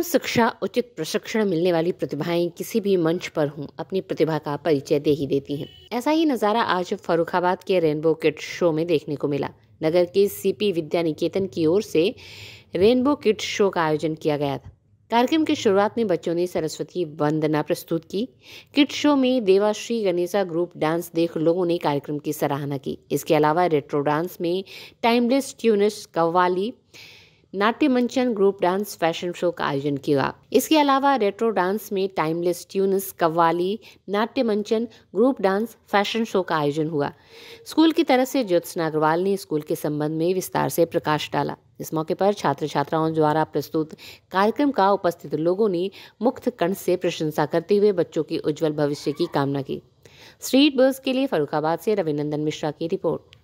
उत्तम शिक्षा उचित प्रशिक्षण मिलने वाली प्रतिभाएं किसी भी मंच पर हों अपनी प्रतिभा का परिचय दे ही देती हैं ऐसा ही नज़ारा आज फरुखाबाद के रेनबो किट शो में देखने को मिला नगर के सीपी विद्या निकेतन की ओर से रेनबो किट शो का आयोजन किया गया था कार्यक्रम की शुरुआत में बच्चों ने सरस्वती वंदना प्रस्तुत की किट शो में देवाश्री गणेशा ग्रुप डांस देख लोगों ने कार्यक्रम की सराहना की इसके अलावा रेट्रो डांस में टाइमलेस ट्यूनस कव्वाली नाट्य मंचन ग्रुप डांस फैशन शो का आयोजन किया इसके अलावा रेट्रो डांस में टाइमलेस ट्यूनस कव्वाली नाट्य मंचन ग्रुप डांस फैशन शो का आयोजन हुआ स्कूल की तरफ से ज्योत्सना अग्रवाल ने स्कूल के संबंध में विस्तार से प्रकाश डाला इस मौके पर छात्र छात्राओं द्वारा प्रस्तुत कार्यक्रम का उपस्थित लोगों ने मुक्त कंठ से प्रशंसा करते हुए बच्चों के उज्जवल भविष्य की कामना की स्ट्रीट बर्स के लिए फरुखाबाद से रविनंदन मिश्रा की रिपोर्ट